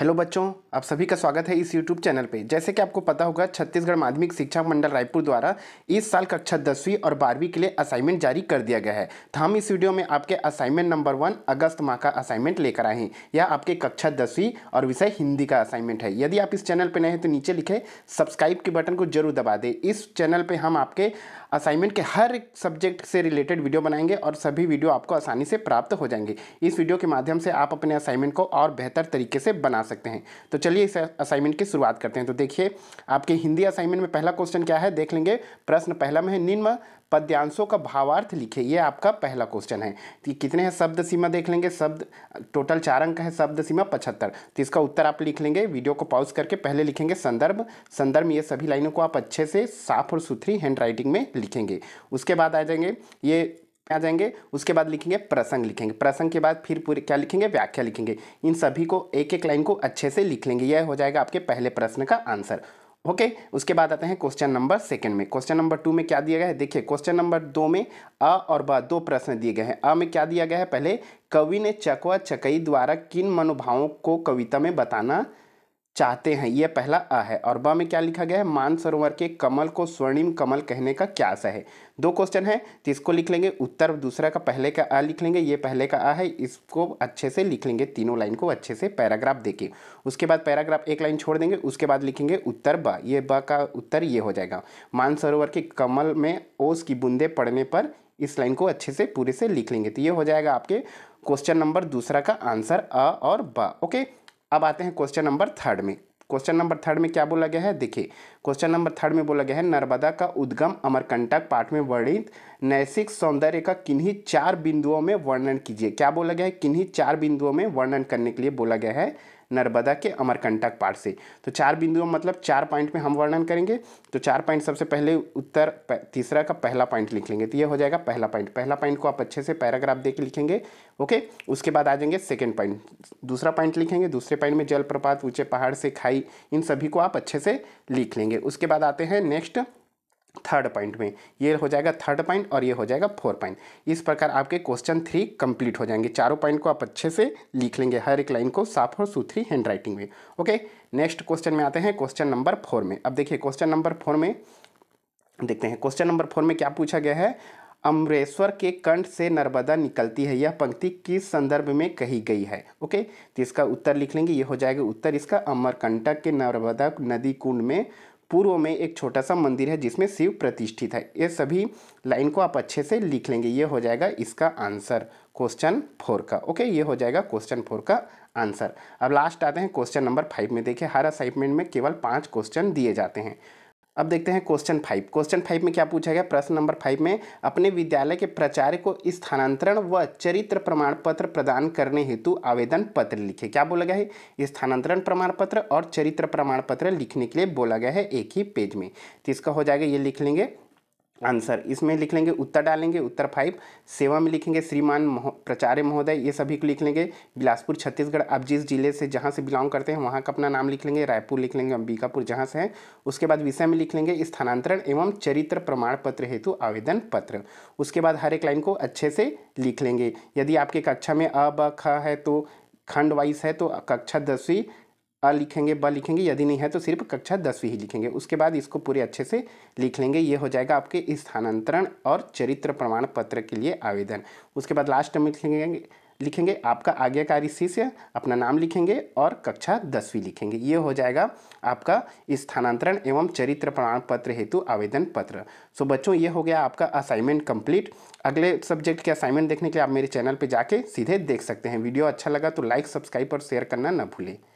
hello बच्चों आप सभी का स्वागत है इस यूट्यूब चैनल पे जैसे कि आपको पता होगा छत्तीसगढ़ माध्यमिक शिक्षा मंडल रायपुर द्वारा इस साल कक्षा दसवीं और बारहवीं के लिए असाइनमेंट जारी कर दिया गया है तो हम इस वीडियो में आपके असाइनमेंट नंबर वन अगस्त माह का असाइनमेंट लेकर आए हैं यह आपके कक्षा दसवीं और विषय हिंदी का असाइनमेंट है यदि आप इस चैनल पर नए हैं तो नीचे लिखे सब्सक्राइब के बटन को जरूर दबा दें इस चैनल पर हम आपके असाइनमेंट के हर सब्जेक्ट से रिलेटेड वीडियो बनाएंगे और सभी वीडियो आपको आसानी से प्राप्त हो जाएंगे इस वीडियो के माध्यम से आप अपने असाइनमेंट को और बेहतर तरीके से बना सकते हैं तो चलिए इस असाइनमेंट की शुरुआत करते हैं तो देखिए आपके हिंदी असाइनमेंट में पहला क्वेश्चन क्या है देख लेंगे प्रश्न पहला में है निम्न पद्यांशों का भावार्थ लिखे ये आपका पहला क्वेश्चन है कि कितने हैं शब्द सीमा देख लेंगे शब्द टोटल चार अंक है शब्द सीमा पचहत्तर तो इसका उत्तर आप लिख लेंगे वीडियो को पॉज करके पहले लिखेंगे संदर्भ संदर्भ ये सभी लाइनों को आप अच्छे से साफ और सुथरी हैंड राइटिंग में लिखेंगे उसके बाद आ जाएंगे ये आ जाएंगे उसके बाद लिखेंगे प्रसंग लिखेंगे प्रसंग के बाद फिर पूरे क्या लिखेंगे व्याख्या लिखेंगे इन सभी को एक एक लाइन को अच्छे से लिख लेंगे यह हो जाएगा आपके पहले प्रश्न का आंसर ओके okay, उसके बाद आते हैं क्वेश्चन नंबर सेकंड में क्वेश्चन नंबर टू में क्या दिया गया है देखिए क्वेश्चन नंबर दो में अ और ब दो प्रश्न दिए गए हैं अ में क्या दिया गया है पहले कवि ने चकवा चकई द्वारा किन मनोभावों को कविता में बताना चाहते हैं यह पहला अ है और ब में क्या लिखा गया है मानसरोवर के कमल को स्वर्णिम कमल कहने का क्या सा है दो क्वेश्चन है तो इसको लिख लेंगे उत्तर दूसरा का पहले का आ लिख लेंगे ये पहले का आ है इसको अच्छे से लिख लेंगे तीनों लाइन को अच्छे से पैराग्राफ देके उसके बाद पैराग्राफ एक लाइन छोड़ देंगे उसके बाद लिखेंगे उत्तर ब ये ब का उत्तर ये हो जाएगा मानसरोवर के कमल में ओस की बूंदे पड़ने पर इस लाइन को अच्छे से पूरे से लिख लेंगे तो ये हो जाएगा आपके क्वेश्चन नंबर दूसरा का आंसर अ और ब ओके अब आते हैं क्वेश्चन नंबर थर्ड में क्वेश्चन नंबर थर्ड में क्या बोला गया है देखिए क्वेश्चन नंबर थर्ड में बोला गया है नर्मदा का उद्गम अमरकंटक पाठ में वर्णित नैसिक सौंदर्य का किन्हीं चार बिंदुओं में वर्णन कीजिए क्या बोला गया है किन्हीं चार बिंदुओं में वर्णन करने के लिए बोला गया है नर्मदा के अमरकंटक पाठ से तो चार बिंदुओं मतलब चार पॉइंट में हम वर्णन करेंगे तो चार पॉइंट सबसे पहले उत्तर तीसरा का पहला पॉइंट लिख लेंगे तो ये हो जाएगा पहला पॉइंट पहला पॉइंट को आप अच्छे से पैराग्राफ दे लिखेंगे ओके उसके बाद आ जाएंगे सेकेंड पॉइंट दूसरा पॉइंट लिखेंगे दूसरे पॉइंट में जलप्रपात ऊँचे पहाड़ से खाई इन सभी को आप अच्छे से लिख लेंगे उसके बाद आते हैं नेक्स्ट थर्ड पॉइंट में ये हो जाएगा थर्ड पॉइंट और ये हो जाएगा फोर पॉइंट इस प्रकार आपके क्वेश्चन थ्री कंप्लीट हो जाएंगे चारों पॉइंट को आप अच्छे से लिख लेंगे हर एक लाइन को साफ और सुथरी हैंड राइटिंग में ओके नेक्स्ट क्वेश्चन में आते हैं क्वेश्चन नंबर फोर में अब देखिए क्वेश्चन नंबर फोर में देखते हैं क्वेश्चन नंबर फोर में क्या पूछा गया है अमरेश्वर के कंठ से नर्मदा निकलती है यह पंक्ति किस संदर्भ में कही गई है ओके तो इसका उत्तर लिख लेंगे ये हो जाएगा उत्तर इसका अमरकंटक के नर्मदा नदी कुंड में पूर्व में एक छोटा सा मंदिर है जिसमें शिव प्रतिष्ठित है ये सभी लाइन को आप अच्छे से लिख लेंगे ये हो जाएगा इसका आंसर क्वेश्चन फोर का ओके ये हो जाएगा क्वेश्चन फोर का आंसर अब लास्ट आते हैं क्वेश्चन नंबर फाइव में देखिए हर असाइनमेंट में केवल पाँच क्वेश्चन दिए जाते हैं अब देखते हैं क्वेश्चन फाइव क्वेश्चन फाइव में क्या पूछा गया प्रश्न नंबर फाइव में अपने विद्यालय के प्राचार्य को स्थानांतरण व चरित्र प्रमाण पत्र प्रदान करने हेतु आवेदन पत्र लिखे क्या बोला गया है स्थानांतरण प्रमाण पत्र और चरित्र प्रमाण पत्र लिखने के लिए बोला गया है एक ही पेज में तो इसका हो जाएगा ये लिख लेंगे आंसर इसमें लिख लेंगे उत्तर डालेंगे उत्तर फाइव सेवा में लिखेंगे श्रीमान प्रचार्य महोदय ये सभी को लिख लेंगे बिलासपुर छत्तीसगढ़ अब जिस जिले से जहाँ से बिलोंग करते हैं वहाँ का अपना नाम लिख लेंगे रायपुर लिख लेंगे अंबिकापुर जहाँ से हैं उसके बाद विषय में लिख लेंगे स्थानांतरण एवं चरित्र प्रमाण पत्र हेतु आवेदन पत्र उसके बाद हर एक लाइन को अच्छे से लिख लेंगे यदि आपके कक्षा में अब ख है तो खंड वाइज है तो कक्षा दसवीं अ लिखेंगे ब लिखेंगे यदि नहीं है तो सिर्फ कक्षा दसवीं ही लिखेंगे उसके बाद इसको पूरे अच्छे से लिख लेंगे ये हो जाएगा आपके स्थानांतरण और चरित्र प्रमाण पत्र के लिए आवेदन उसके बाद लास्ट में लिखेंगे लिखेंगे आपका आज्ञाकारी शिष्य अपना नाम लिखेंगे और कक्षा दसवीं लिखेंगे ये हो जाएगा आपका स्थानांतरण एवं चरित्र प्रमाण पत्र हेतु आवेदन पत्र सो बच्चों ये हो गया आपका असाइनमेंट कंप्लीट अगले सब्जेक्ट के असाइनमेंट देखने के लिए आप मेरे चैनल पर जाके सीधे देख सकते हैं वीडियो अच्छा लगा तो लाइक सब्सक्राइब और शेयर करना ना भूलें